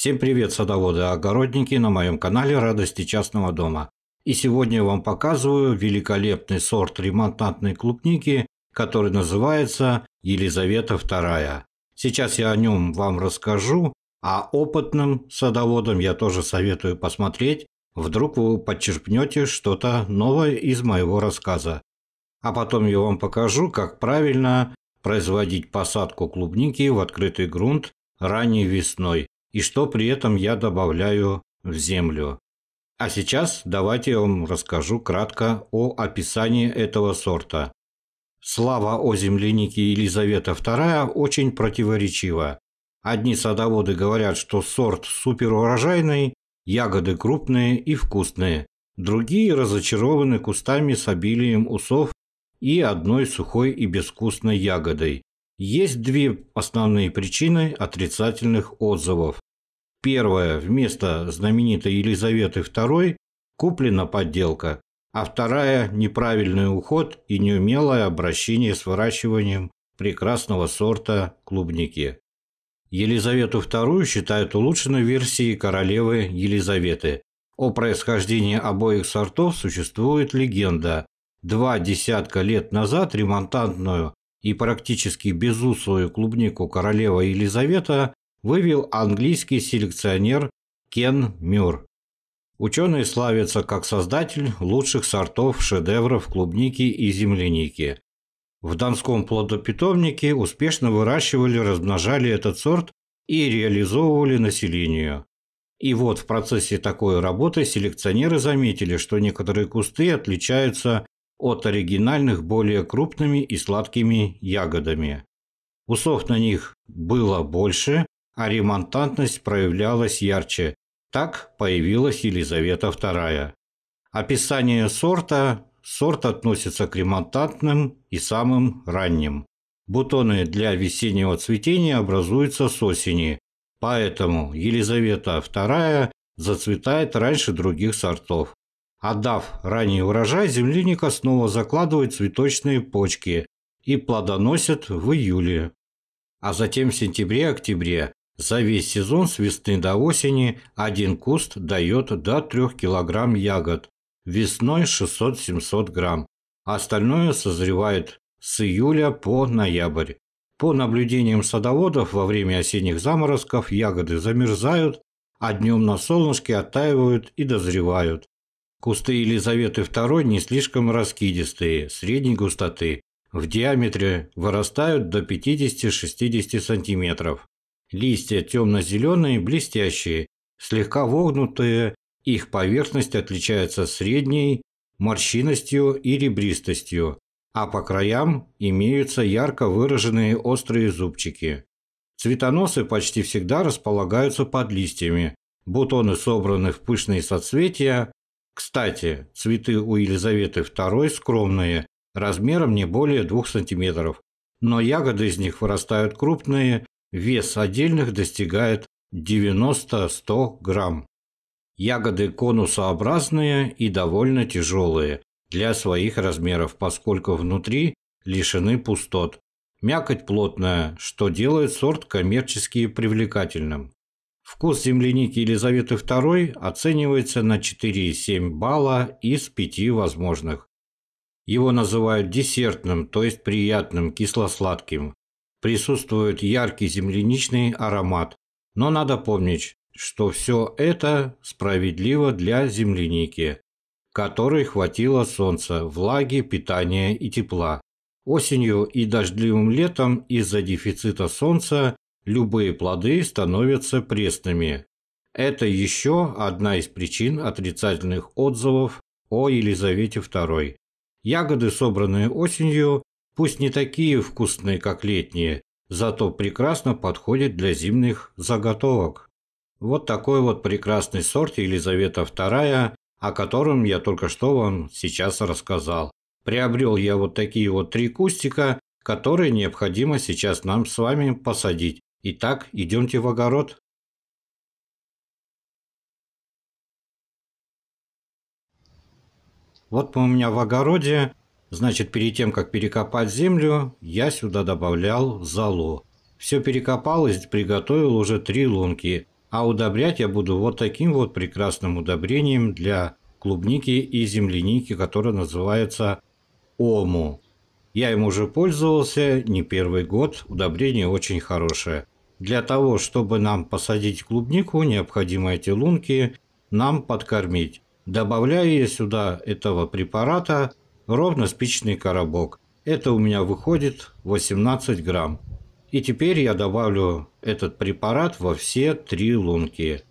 Всем привет, садоводы и огородники на моем канале Радости частного дома. И сегодня я вам показываю великолепный сорт ремонтантной клубники, который называется Елизавета II. Сейчас я о нем вам расскажу, а опытным садоводам я тоже советую посмотреть, вдруг вы подчерпнете что-то новое из моего рассказа. А потом я вам покажу, как правильно производить посадку клубники в открытый грунт ранней весной и что при этом я добавляю в землю. А сейчас давайте я вам расскажу кратко о описании этого сорта. Слава о землянике Елизавета II очень противоречива. Одни садоводы говорят, что сорт суперурожайный, ягоды крупные и вкусные. Другие разочарованы кустами с обилием усов и одной сухой и безвкусной ягодой. Есть две основные причины отрицательных отзывов. Первая вместо знаменитой Елизаветы II куплена подделка, а вторая – неправильный уход и неумелое обращение с выращиванием прекрасного сорта клубники. Елизавету II считают улучшенной версией королевы Елизаветы. О происхождении обоих сортов существует легенда. Два десятка лет назад ремонтантную и практически безусую клубнику королева Елизавета вывел английский селекционер Кен Мюр. Ученый славится как создатель лучших сортов шедевров клубники и земляники. В Донском плодопитомнике успешно выращивали, размножали этот сорт и реализовывали населению. И вот в процессе такой работы селекционеры заметили, что некоторые кусты отличаются от оригинальных более крупными и сладкими ягодами. Усов на них было больше, а ремонтантность проявлялась ярче. Так появилась Елизавета II. Описание сорта. Сорт относится к ремонтантным и самым ранним. Бутоны для весеннего цветения образуются с осени, поэтому Елизавета II зацветает раньше других сортов. Отдав ранний урожай, земляника снова закладывает цветочные почки и плодоносит в июле. А затем в сентябре-октябре за весь сезон с весны до осени один куст дает до 3 кг ягод, весной 600-700 грамм. Остальное созревает с июля по ноябрь. По наблюдениям садоводов, во время осенних заморозков ягоды замерзают, а днем на солнышке оттаивают и дозревают. Кусты Елизаветы II не слишком раскидистые, средней густоты. В диаметре вырастают до 50-60 сантиметров. Листья темно-зеленые, блестящие, слегка вогнутые, их поверхность отличается средней морщиностью и ребристостью, а по краям имеются ярко выраженные острые зубчики. Цветоносы почти всегда располагаются под листьями, бутоны собраны в пышные соцветия. Кстати, цветы у Елизаветы II скромные, размером не более 2 см, но ягоды из них вырастают крупные, Вес отдельных достигает 90-100 грамм. Ягоды конусообразные и довольно тяжелые для своих размеров, поскольку внутри лишены пустот. Мякоть плотная, что делает сорт коммерчески привлекательным. Вкус земляники Елизаветы II оценивается на 4,7 балла из 5 возможных. Его называют десертным, то есть приятным, кисло-сладким присутствует яркий земляничный аромат. Но надо помнить, что все это справедливо для земляники, которой хватило солнца, влаги, питания и тепла. Осенью и дождливым летом из-за дефицита солнца любые плоды становятся пресными. Это еще одна из причин отрицательных отзывов о Елизавете II. Ягоды, собранные осенью, пусть не такие вкусные, как летние, зато прекрасно подходит для зимних заготовок. Вот такой вот прекрасный сорт Елизавета II, о котором я только что вам сейчас рассказал. Приобрел я вот такие вот три кустика, которые необходимо сейчас нам с вами посадить. Итак, идемте в огород. Вот мы у меня в огороде Значит, перед тем, как перекопать землю, я сюда добавлял золу. Все перекопалось, приготовил уже три лунки. А удобрять я буду вот таким вот прекрасным удобрением для клубники и земляники, которое называется ому. Я им уже пользовался не первый год, удобрение очень хорошее. Для того, чтобы нам посадить клубнику, необходимо эти лунки нам подкормить. Добавляю я сюда этого препарата ровно спичный коробок. Это у меня выходит 18 грамм. И теперь я добавлю этот препарат во все три лунки.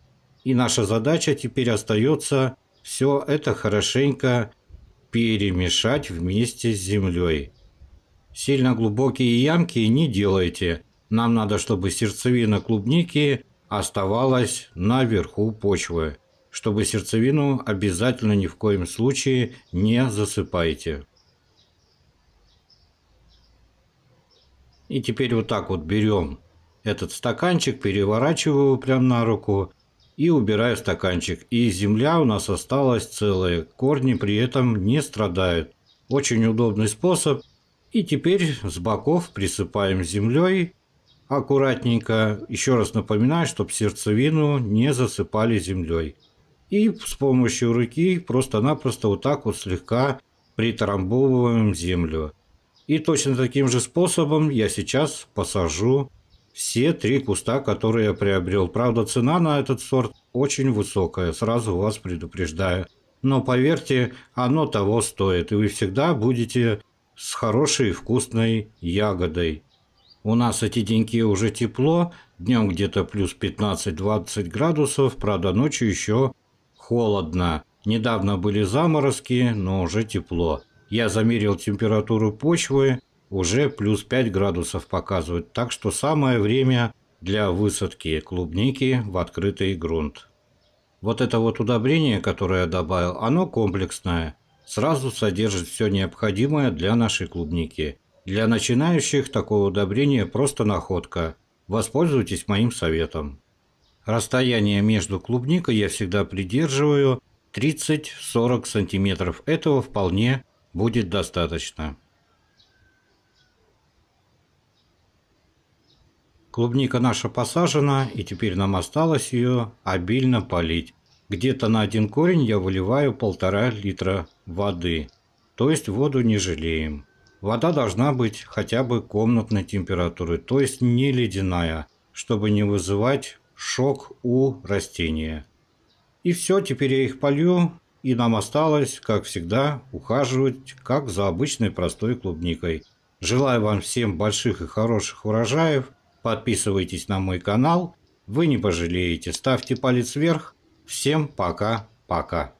И наша задача теперь остается все это хорошенько перемешать вместе с землей. Сильно глубокие ямки не делайте. Нам надо, чтобы сердцевина клубники оставалась наверху почвы чтобы сердцевину обязательно ни в коем случае не засыпайте. И теперь вот так вот берем этот стаканчик, переворачиваю прям на руку и убираю стаканчик. И земля у нас осталась целая, корни при этом не страдают. Очень удобный способ. И теперь с боков присыпаем землей аккуратненько. Еще раз напоминаю, чтобы сердцевину не засыпали землей и с помощью руки просто-напросто вот так вот слегка притрамбовываем землю. И точно таким же способом я сейчас посажу все три куста, которые я приобрел. Правда, цена на этот сорт очень высокая, сразу вас предупреждаю. Но поверьте, оно того стоит, и вы всегда будете с хорошей вкусной ягодой. У нас эти деньки уже тепло, днем где-то плюс 15-20 градусов, правда ночью еще холодно. Недавно были заморозки, но уже тепло. Я замерил температуру почвы, уже плюс 5 градусов показывает, так что самое время для высадки клубники в открытый грунт. Вот это вот удобрение, которое я добавил, оно комплексное. Сразу содержит все необходимое для нашей клубники. Для начинающих такое удобрение просто находка. Воспользуйтесь моим советом. Расстояние между клубникой я всегда придерживаю 30-40 сантиметров. Этого вполне будет достаточно. Клубника наша посажена, и теперь нам осталось ее обильно полить. Где-то на один корень я выливаю полтора литра воды, то есть воду не жалеем. Вода должна быть хотя бы комнатной температуры, то есть не ледяная, чтобы не вызывать шок у растения. И все, теперь я их полю и нам осталось, как всегда, ухаживать, как за обычной простой клубникой. Желаю вам всем больших и хороших урожаев. Подписывайтесь на мой канал. Вы не пожалеете. Ставьте палец вверх. Всем пока-пока.